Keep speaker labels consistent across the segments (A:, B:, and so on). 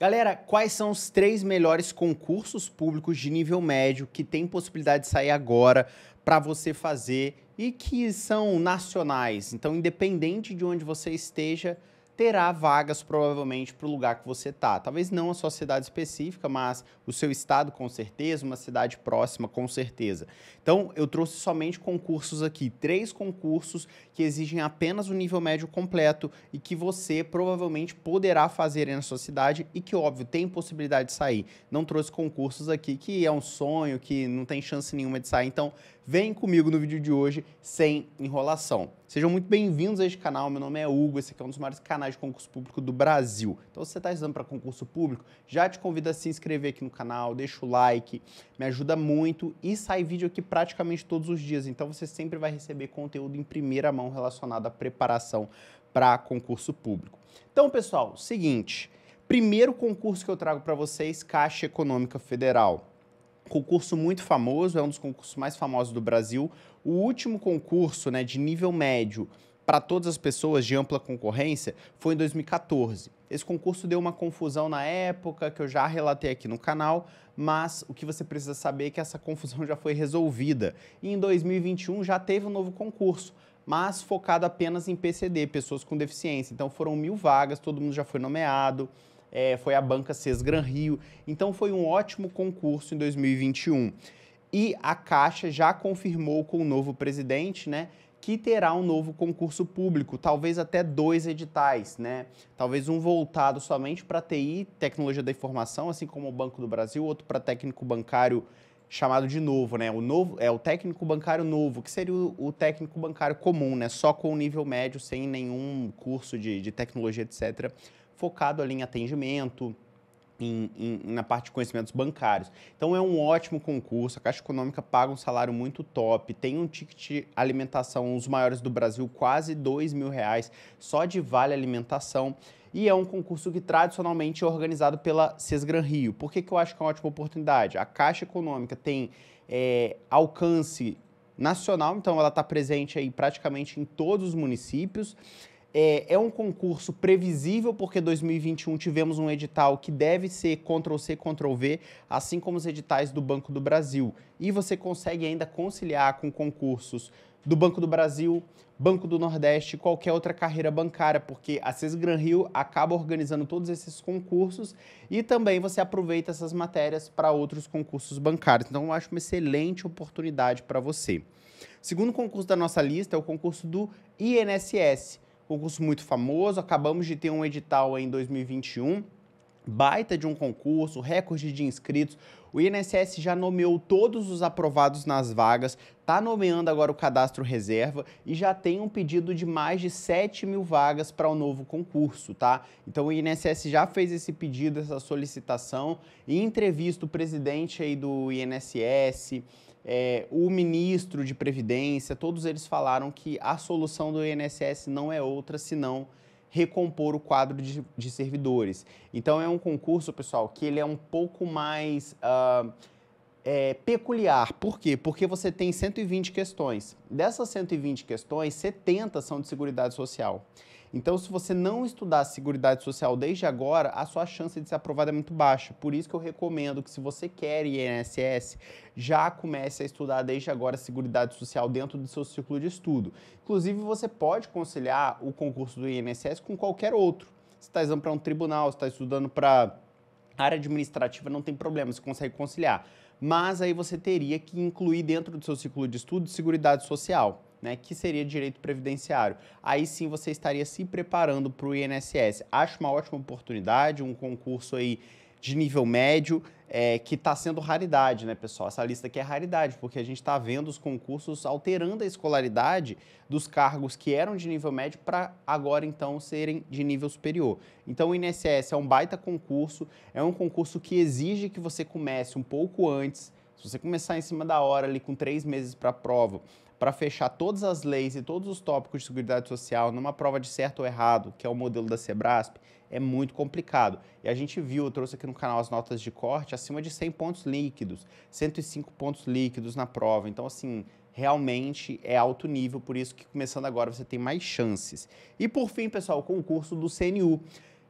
A: Galera, quais são os três melhores concursos públicos de nível médio que tem possibilidade de sair agora para você fazer e que são nacionais? Então, independente de onde você esteja, terá vagas provavelmente para o lugar que você tá. Talvez não a sua cidade específica, mas o seu estado com certeza, uma cidade próxima com certeza. Então eu trouxe somente concursos aqui, três concursos que exigem apenas o nível médio completo e que você provavelmente poderá fazer na sua cidade e que óbvio tem possibilidade de sair. Não trouxe concursos aqui que é um sonho, que não tem chance nenhuma de sair. Então Vem comigo no vídeo de hoje sem enrolação. Sejam muito bem-vindos a este canal. Meu nome é Hugo, esse aqui é um dos maiores canais de concurso público do Brasil. Então, se você está estudando para concurso público, já te convido a se inscrever aqui no canal, deixa o like, me ajuda muito e sai vídeo aqui praticamente todos os dias. Então, você sempre vai receber conteúdo em primeira mão relacionado à preparação para concurso público. Então, pessoal, seguinte. Primeiro concurso que eu trago para vocês, Caixa Econômica Federal concurso muito famoso, é um dos concursos mais famosos do Brasil. O último concurso né, de nível médio para todas as pessoas de ampla concorrência foi em 2014. Esse concurso deu uma confusão na época, que eu já relatei aqui no canal, mas o que você precisa saber é que essa confusão já foi resolvida. E em 2021 já teve um novo concurso, mas focado apenas em PCD, pessoas com deficiência. Então foram mil vagas, todo mundo já foi nomeado é, foi a banca CES Gran Rio. Então foi um ótimo concurso em 2021. E a Caixa já confirmou com o novo presidente, né? que terá um novo concurso público, talvez até dois editais, né? Talvez um voltado somente para TI, tecnologia da informação, assim como o Banco do Brasil, outro para técnico bancário chamado de novo, né? O novo é o técnico bancário novo, que seria o, o técnico bancário comum, né? Só com o nível médio, sem nenhum curso de, de tecnologia, etc focado ali em atendimento, em, em, na parte de conhecimentos bancários. Então é um ótimo concurso, a Caixa Econômica paga um salário muito top, tem um ticket alimentação, um dos maiores do Brasil, quase dois mil reais só de vale alimentação. E é um concurso que tradicionalmente é organizado pela Cesgran Rio. Por que, que eu acho que é uma ótima oportunidade? A Caixa Econômica tem é, alcance nacional, então ela está presente aí praticamente em todos os municípios. É, é, um concurso previsível, porque 2021 tivemos um edital que deve ser Ctrl-C, Ctrl-V, assim como os editais do Banco do Brasil. E você consegue ainda conciliar com concursos do Banco do Brasil, Banco do Nordeste, qualquer outra carreira bancária, porque a CES Gran Rio acaba organizando todos esses concursos e também você aproveita essas matérias para outros concursos bancários. Então, eu acho uma excelente oportunidade para você. Segundo concurso da nossa lista é o concurso do INSS concurso muito famoso. Acabamos de ter um edital em 2021, baita de um concurso, recorde de inscritos. O INSS já nomeou todos os aprovados nas vagas, está nomeando agora o cadastro reserva e já tem um pedido de mais de 7 mil vagas para o um novo concurso, tá? Então o INSS já fez esse pedido, essa solicitação, e entrevista o presidente aí do INSS, é, o ministro de Previdência, todos eles falaram que a solução do INSS não é outra senão recompor o quadro de, de servidores. Então é um concurso, pessoal, que ele é um pouco mais. Uh, é, peculiar. Por quê? Porque você tem 120 questões. Dessas 120 questões, 70 são de Seguridade Social. Então, se você não estudar Seguridade Social desde agora, a sua chance de ser aprovado é muito baixa. Por isso que eu recomendo que se você quer INSS, já comece a estudar desde agora Seguridade Social dentro do seu ciclo de estudo. Inclusive, você pode conciliar o concurso do INSS com qualquer outro. Você está estudando para um tribunal, você está estudando para área administrativa não tem problema, você consegue conciliar. Mas aí você teria que incluir dentro do seu ciclo de estudo Seguridade Social. Né, que seria direito previdenciário. Aí sim você estaria se preparando para o INSS. Acho uma ótima oportunidade, um concurso aí de nível médio, é, que está sendo raridade, né, pessoal? Essa lista aqui é raridade, porque a gente está vendo os concursos alterando a escolaridade dos cargos que eram de nível médio para agora então serem de nível superior. Então o INSS é um baita concurso, é um concurso que exige que você comece um pouco antes. Se você começar em cima da hora ali com três meses para a prova, para fechar todas as leis e todos os tópicos de Seguridade Social numa prova de certo ou errado, que é o modelo da Sebrasp, é muito complicado. E a gente viu, eu trouxe aqui no canal as notas de corte acima de 100 pontos líquidos, 105 pontos líquidos na prova. Então, assim, realmente é alto nível, por isso que começando agora você tem mais chances. E por fim, pessoal, o concurso do CNU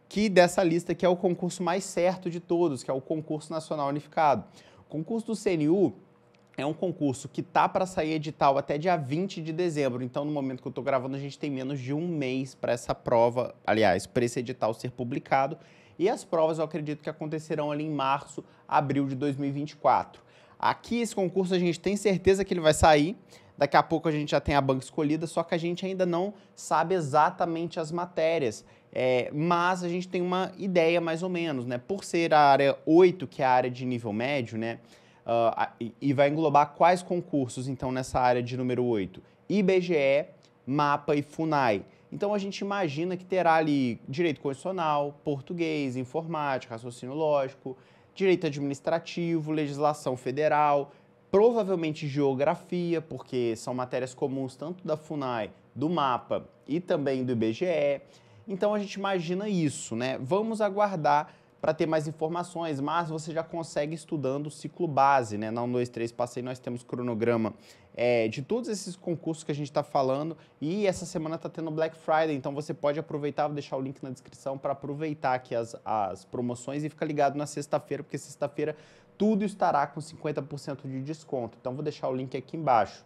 A: que dessa lista que é o concurso mais certo de todos, que é o concurso nacional unificado. O concurso do CNU é um concurso que tá para sair edital até dia 20 de dezembro. Então, no momento que eu estou gravando, a gente tem menos de um mês para essa prova, aliás, para esse edital ser publicado. E as provas eu acredito que acontecerão ali em março, abril de 2024. Aqui, esse concurso a gente tem certeza que ele vai sair. Daqui a pouco a gente já tem a banca escolhida, só que a gente ainda não sabe exatamente as matérias. É, mas a gente tem uma ideia mais ou menos, né? Por ser a área 8, que é a área de nível médio, né? uh, e vai englobar quais concursos, então, nessa área de número 8? IBGE, MAPA e FUNAI. Então a gente imagina que terá ali direito constitucional, português, informática, raciocínio lógico, direito administrativo, legislação federal, provavelmente geografia, porque são matérias comuns tanto da FUNAI, do MAPA e também do IBGE. Então a gente imagina isso, né? Vamos aguardar para ter mais informações, mas você já consegue estudando o ciclo base, né? Na 1, 2, 3 passei, nós temos cronograma é, de todos esses concursos que a gente está falando e essa semana está tendo Black Friday, então você pode aproveitar, vou deixar o link na descrição para aproveitar aqui as, as promoções e fica ligado na sexta-feira, porque sexta-feira tudo estará com 50% de desconto. Então vou deixar o link aqui embaixo.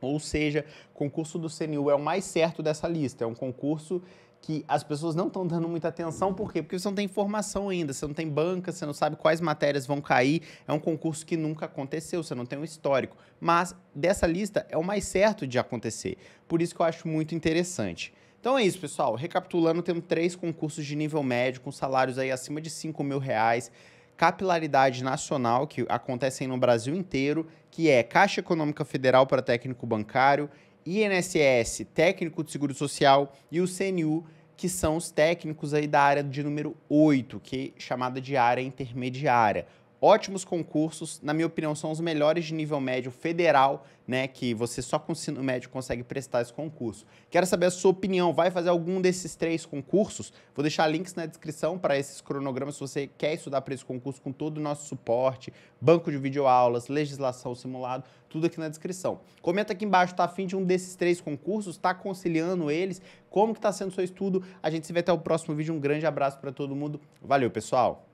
A: Ou seja, concurso do CNU é o mais certo dessa lista. É um concurso que as pessoas não estão dando muita atenção, por quê? Porque você não tem informação ainda, você não tem banca, você não sabe quais matérias vão cair, é um concurso que nunca aconteceu, você não tem um histórico. Mas dessa lista é o mais certo de acontecer, por isso que eu acho muito interessante. Então é isso, pessoal. Recapitulando, temos três concursos de nível médio, com salários aí acima de 5 mil reais, capilaridade nacional, que acontecem no Brasil inteiro, que é Caixa Econômica Federal para técnico bancário, INSS, técnico de seguro social, e o CNU, que são os técnicos aí da área de número 8, que é chamada de área intermediária ótimos concursos, na minha opinião, são os melhores de nível médio federal, né? Que você só com ensino médio consegue prestar esse concurso. Quero saber a sua opinião. Vai fazer algum desses três concursos? Vou deixar links na descrição para esses cronogramas se você quer estudar para esse concurso com todo o nosso suporte, banco de videoaulas, legislação, simulado, tudo aqui na descrição. Comenta aqui embaixo, tá afim de um desses três concursos? Está conciliando eles? Como que está sendo o seu estudo? A gente se vê até o próximo vídeo. Um grande abraço para todo mundo. Valeu, pessoal!